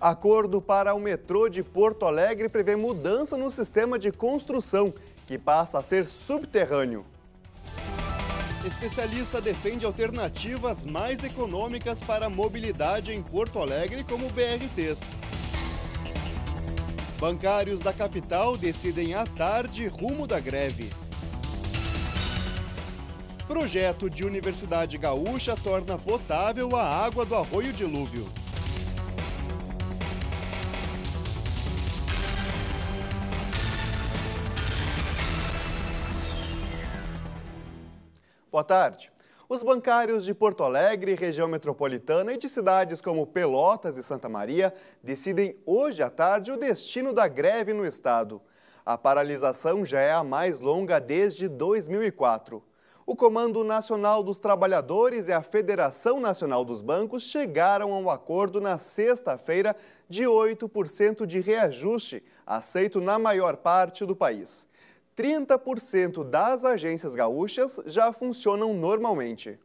Acordo para o metrô de Porto Alegre prevê mudança no sistema de construção, que passa a ser subterrâneo. Especialista defende alternativas mais econômicas para a mobilidade em Porto Alegre, como BRTs. Bancários da capital decidem à tarde rumo da greve. Projeto de Universidade Gaúcha torna potável a água do arroio dilúvio. Boa tarde. Os bancários de Porto Alegre, região metropolitana e de cidades como Pelotas e Santa Maria decidem hoje à tarde o destino da greve no estado. A paralisação já é a mais longa desde 2004. O Comando Nacional dos Trabalhadores e a Federação Nacional dos Bancos chegaram a um acordo na sexta-feira de 8% de reajuste, aceito na maior parte do país. 30% das agências gaúchas já funcionam normalmente.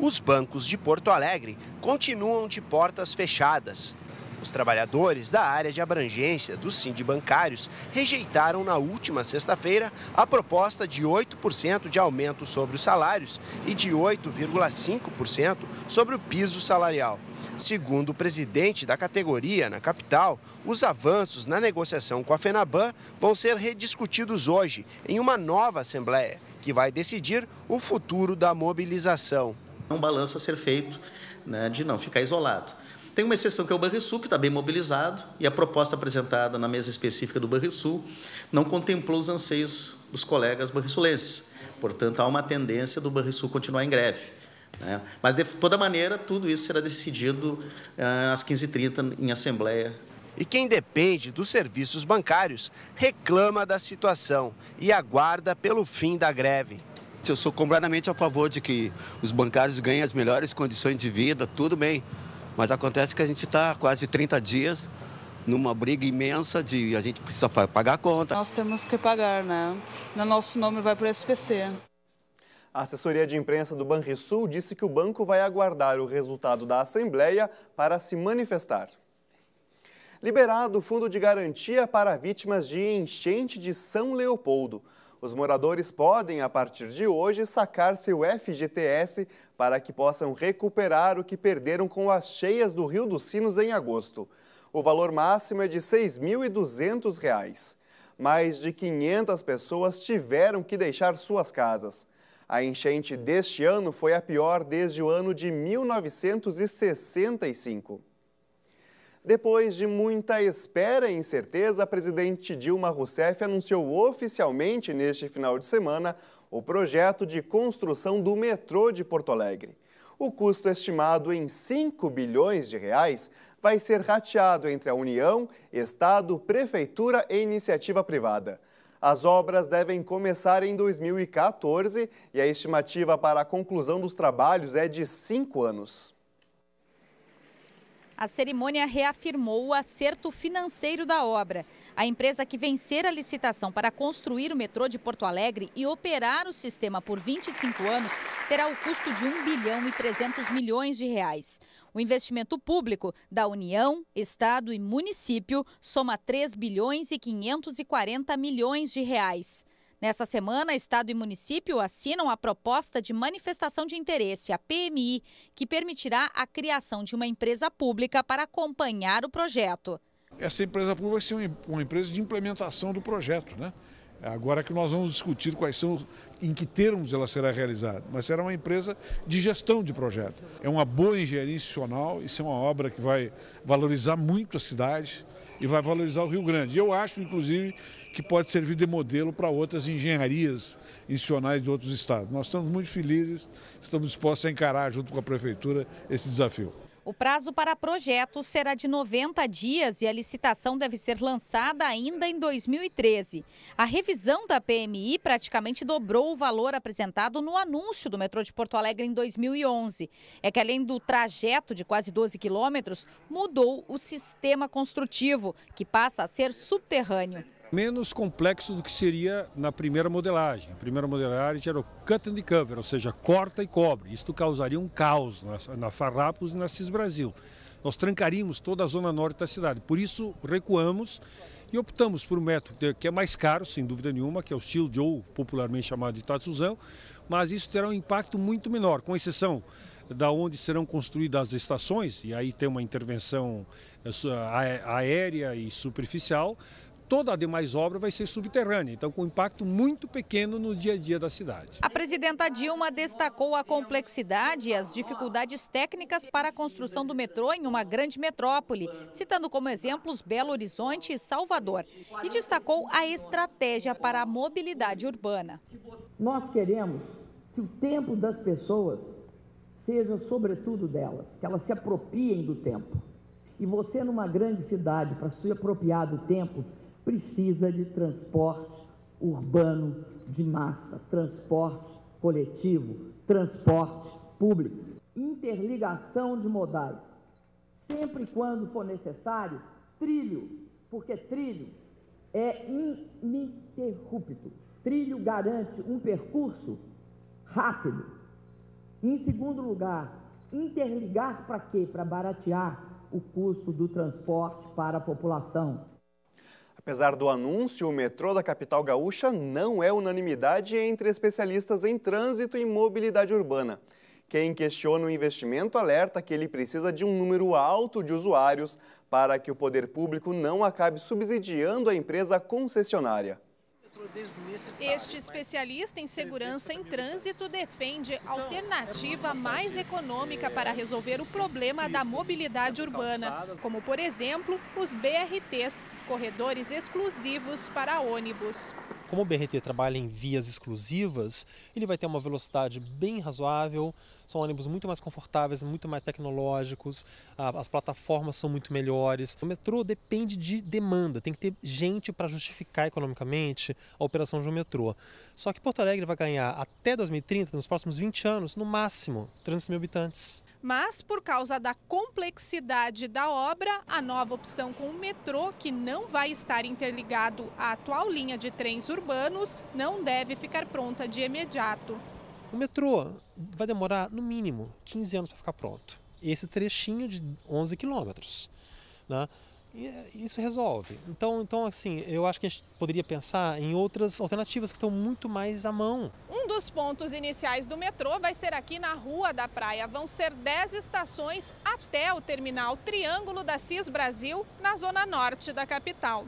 Os bancos de Porto Alegre continuam de portas fechadas. Os trabalhadores da área de abrangência dos sindibancários rejeitaram na última sexta-feira a proposta de 8% de aumento sobre os salários e de 8,5% sobre o piso salarial. Segundo o presidente da categoria na capital, os avanços na negociação com a FENABAN vão ser rediscutidos hoje em uma nova assembleia, que vai decidir o futuro da mobilização. É um balanço a ser feito né, de não ficar isolado. Tem uma exceção que é o Banrisul, que está bem mobilizado, e a proposta apresentada na mesa específica do Banrisul não contemplou os anseios dos colegas banrisulenses. Portanto, há uma tendência do Banrisul continuar em greve. Né? Mas, de toda maneira, tudo isso será decidido uh, às 15h30 em Assembleia. E quem depende dos serviços bancários reclama da situação e aguarda pelo fim da greve. Eu sou completamente a favor de que os bancários ganhem as melhores condições de vida, tudo bem. Mas acontece que a gente está quase 30 dias numa briga imensa de a gente precisa pagar a conta. Nós temos que pagar, né? No nosso nome vai para o SPC. A assessoria de imprensa do Banrisul disse que o banco vai aguardar o resultado da Assembleia para se manifestar. Liberado o Fundo de Garantia para Vítimas de Enchente de São Leopoldo. Os moradores podem, a partir de hoje, sacar seu FGTS para que possam recuperar o que perderam com as cheias do Rio dos Sinos em agosto. O valor máximo é de R$ 6.200. Mais de 500 pessoas tiveram que deixar suas casas. A enchente deste ano foi a pior desde o ano de 1965. Depois de muita espera e incerteza, a presidente Dilma Rousseff anunciou oficialmente neste final de semana o projeto de construção do metrô de Porto Alegre. O custo estimado em 5 bilhões de reais vai ser rateado entre a União, Estado, Prefeitura e iniciativa privada. As obras devem começar em 2014 e a estimativa para a conclusão dos trabalhos é de cinco anos a cerimônia reafirmou o acerto financeiro da obra. A empresa que vencer a licitação para construir o metrô de Porto Alegre e operar o sistema por 25 anos terá o custo de 1 bilhão e 300 milhões de reais. O investimento público da União, Estado e município soma 3 bilhões e 540 milhões de reais. Nessa semana, Estado e município assinam a proposta de manifestação de interesse, a PMI, que permitirá a criação de uma empresa pública para acompanhar o projeto. Essa empresa pública vai ser uma empresa de implementação do projeto, né? É agora que nós vamos discutir quais são, em que termos ela será realizada, mas será uma empresa de gestão de projeto. É uma boa engenharia institucional, isso é uma obra que vai valorizar muito a cidade e vai valorizar o Rio Grande. Eu acho, inclusive, que pode servir de modelo para outras engenharias institucionais de outros estados. Nós estamos muito felizes, estamos dispostos a encarar, junto com a Prefeitura, esse desafio. O prazo para projetos será de 90 dias e a licitação deve ser lançada ainda em 2013. A revisão da PMI praticamente dobrou o valor apresentado no anúncio do metrô de Porto Alegre em 2011. É que além do trajeto de quase 12 quilômetros, mudou o sistema construtivo, que passa a ser subterrâneo menos complexo do que seria na primeira modelagem. A primeira modelagem era o cut and cover, ou seja, corta e cobre. Isto causaria um caos na, na Farrapos e na CIS Brasil. Nós trancaríamos toda a zona norte da cidade. Por isso, recuamos e optamos por um método que é, é mais caro, sem dúvida nenhuma, que é o shield ou popularmente chamado de Tatsuzão, mas isso terá um impacto muito menor, com exceção da onde serão construídas as estações, e aí tem uma intervenção eh, aérea e superficial, toda a demais obra vai ser subterrânea, então com um impacto muito pequeno no dia a dia da cidade. A presidenta Dilma destacou a complexidade e as dificuldades técnicas para a construção do metrô em uma grande metrópole, citando como exemplos Belo Horizonte e Salvador, e destacou a estratégia para a mobilidade urbana. Nós queremos que o tempo das pessoas seja sobretudo delas, que elas se apropriem do tempo. E você, numa grande cidade, para se apropriar do tempo, precisa de transporte urbano de massa, transporte coletivo, transporte público, interligação de modais. Sempre quando for necessário, trilho, porque trilho é ininterrupto. Trilho garante um percurso rápido. Em segundo lugar, interligar para quê? Para baratear o custo do transporte para a população. Apesar do anúncio, o metrô da capital gaúcha não é unanimidade entre especialistas em trânsito e mobilidade urbana. Quem questiona o investimento alerta que ele precisa de um número alto de usuários para que o poder público não acabe subsidiando a empresa concessionária. Este especialista em segurança em trânsito defende então, é alternativa mais econômica para resolver o problema da mobilidade urbana, como, por exemplo, os BRTs, corredores exclusivos para ônibus. Como o BRT trabalha em vias exclusivas, ele vai ter uma velocidade bem razoável, são ônibus muito mais confortáveis, muito mais tecnológicos, as plataformas são muito melhores. O metrô depende de demanda, tem que ter gente para justificar economicamente a operação de um metrô. Só que Porto Alegre vai ganhar até 2030, nos próximos 20 anos, no máximo 300 mil habitantes. Mas, por causa da complexidade da obra, a nova opção com o metrô, que não vai estar interligado à atual linha de trens urbanos, urbanos não deve ficar pronta de imediato. O metrô vai demorar no mínimo 15 anos para ficar pronto. Esse trechinho de 11 quilômetros. Né? E eh, isso resolve. Então, então, assim, eu acho que a gente poderia pensar em outras alternativas que estão muito mais à mão. Um dos pontos iniciais do metrô vai ser aqui na Rua da Praia. Vão ser 10 estações até o terminal Triângulo da CIS Brasil, na zona norte da capital.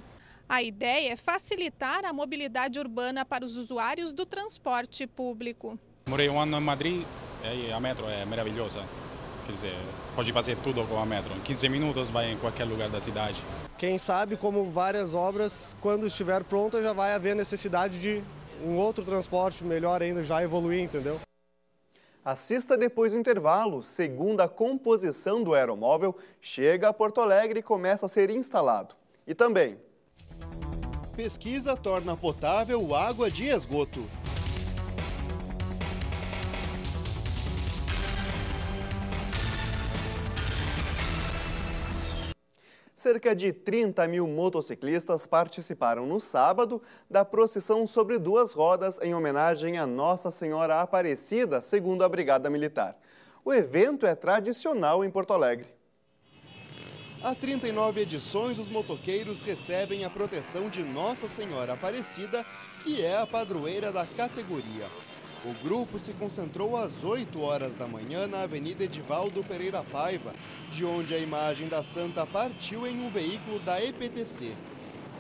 A ideia é facilitar a mobilidade urbana para os usuários do transporte público. Morei um ano em Madrid e a metro é maravilhosa. Quer dizer, pode fazer tudo com a metro. Em 15 minutos vai em qualquer lugar da cidade. Quem sabe, como várias obras, quando estiver pronta já vai haver necessidade de um outro transporte melhor ainda, já evoluir, entendeu? Assista depois do intervalo. Segunda composição do aeromóvel chega a Porto Alegre e começa a ser instalado. E também pesquisa torna potável água de esgoto. Cerca de 30 mil motociclistas participaram no sábado da procissão sobre duas rodas em homenagem a Nossa Senhora Aparecida, segundo a Brigada Militar. O evento é tradicional em Porto Alegre. Há 39 edições, os motoqueiros recebem a proteção de Nossa Senhora Aparecida, que é a padroeira da categoria. O grupo se concentrou às 8 horas da manhã na Avenida Edivaldo Pereira Paiva, de onde a imagem da santa partiu em um veículo da EPTC.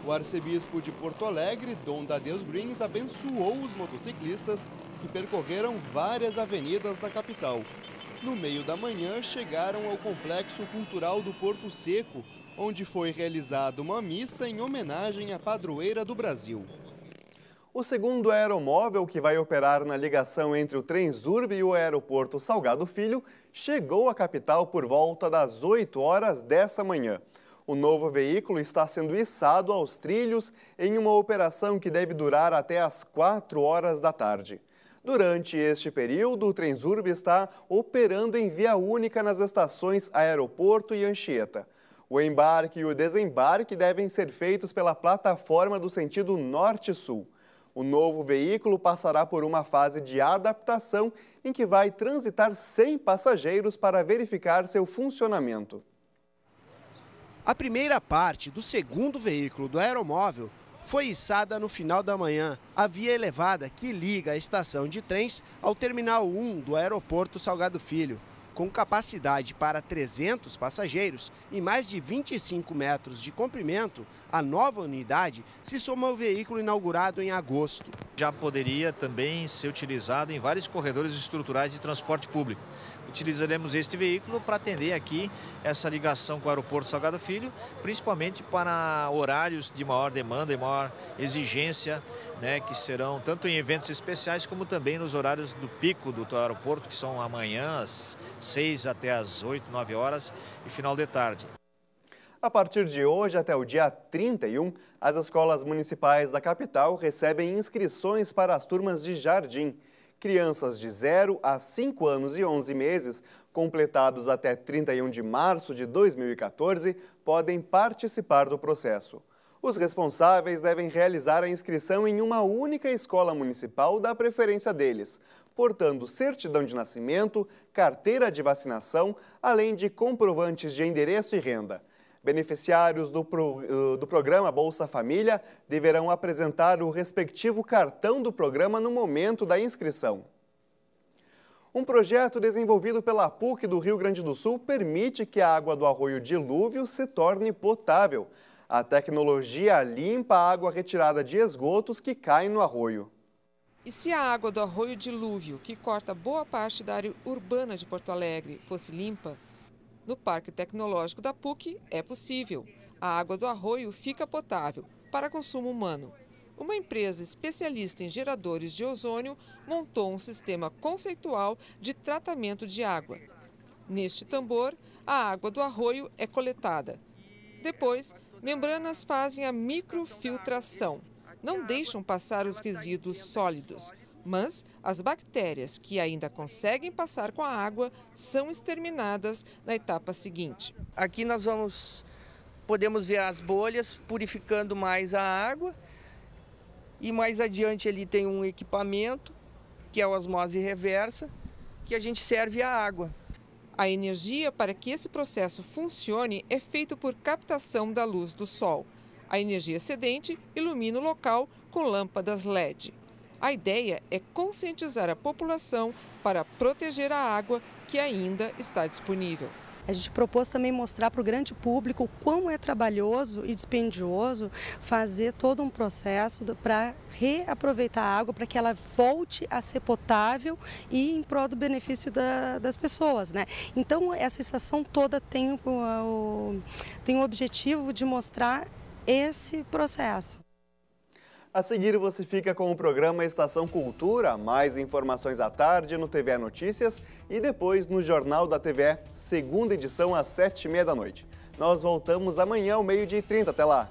O arcebispo de Porto Alegre, Dom Dadeus Greens, abençoou os motociclistas que percorreram várias avenidas da capital no meio da manhã chegaram ao Complexo Cultural do Porto Seco, onde foi realizada uma missa em homenagem à padroeira do Brasil. O segundo aeromóvel que vai operar na ligação entre o Transurb e o aeroporto Salgado Filho chegou à capital por volta das 8 horas dessa manhã. O novo veículo está sendo içado aos trilhos em uma operação que deve durar até as 4 horas da tarde. Durante este período, o Transurb está operando em via única nas estações Aeroporto e Anchieta. O embarque e o desembarque devem ser feitos pela plataforma do sentido norte-sul. O novo veículo passará por uma fase de adaptação em que vai transitar 100 passageiros para verificar seu funcionamento. A primeira parte do segundo veículo do aeromóvel foi içada no final da manhã a via elevada que liga a estação de trens ao Terminal 1 do Aeroporto Salgado Filho. Com capacidade para 300 passageiros e mais de 25 metros de comprimento, a nova unidade se soma ao veículo inaugurado em agosto. Já poderia também ser utilizado em vários corredores estruturais de transporte público utilizaremos este veículo para atender aqui essa ligação com o aeroporto Salgado Filho, principalmente para horários de maior demanda e maior exigência, né, que serão tanto em eventos especiais como também nos horários do pico do aeroporto, que são amanhã às 6 até às 8, 9 horas e final de tarde. A partir de hoje até o dia 31, as escolas municipais da capital recebem inscrições para as turmas de jardim crianças de 0 a 5 anos e 11 meses, completados até 31 de março de 2014, podem participar do processo. Os responsáveis devem realizar a inscrição em uma única escola municipal da preferência deles, portando certidão de nascimento, carteira de vacinação, além de comprovantes de endereço e renda. Beneficiários do, pro, eh, do programa Bolsa Família deverão apresentar o respectivo cartão do programa no momento da inscrição. Um projeto desenvolvido pela PUC do Rio Grande do Sul permite que a água do arroio Dilúvio se torne potável. A tecnologia limpa a água retirada de esgotos que caem no arroio. E se a água do arroio Dilúvio, que corta boa parte da área urbana de Porto Alegre, fosse limpa, no Parque Tecnológico da PUC é possível. A água do arroio fica potável para consumo humano. Uma empresa especialista em geradores de ozônio montou um sistema conceitual de tratamento de água. Neste tambor, a água do arroio é coletada. Depois, membranas fazem a microfiltração. Não deixam passar os resíduos sólidos mas as bactérias que ainda conseguem passar com a água são exterminadas na etapa seguinte. Aqui nós vamos podemos ver as bolhas purificando mais a água e mais adiante ali tem um equipamento que é a osmose reversa que a gente serve a água. A energia para que esse processo funcione é feito por captação da luz do sol. A energia excedente ilumina o local com lâmpadas LED. A ideia é conscientizar a população para proteger a água que ainda está disponível. A gente propôs também mostrar para o grande público o quão é trabalhoso e dispendioso fazer todo um processo para reaproveitar a água, para que ela volte a ser potável e em prol do benefício da, das pessoas. Né? Então, essa estação toda tem o, tem o objetivo de mostrar esse processo. A seguir você fica com o programa Estação Cultura, mais informações à tarde no TV Notícias e depois no Jornal da TV, segunda edição às sete e meia da noite. Nós voltamos amanhã ao meio-dia e trinta. Até lá!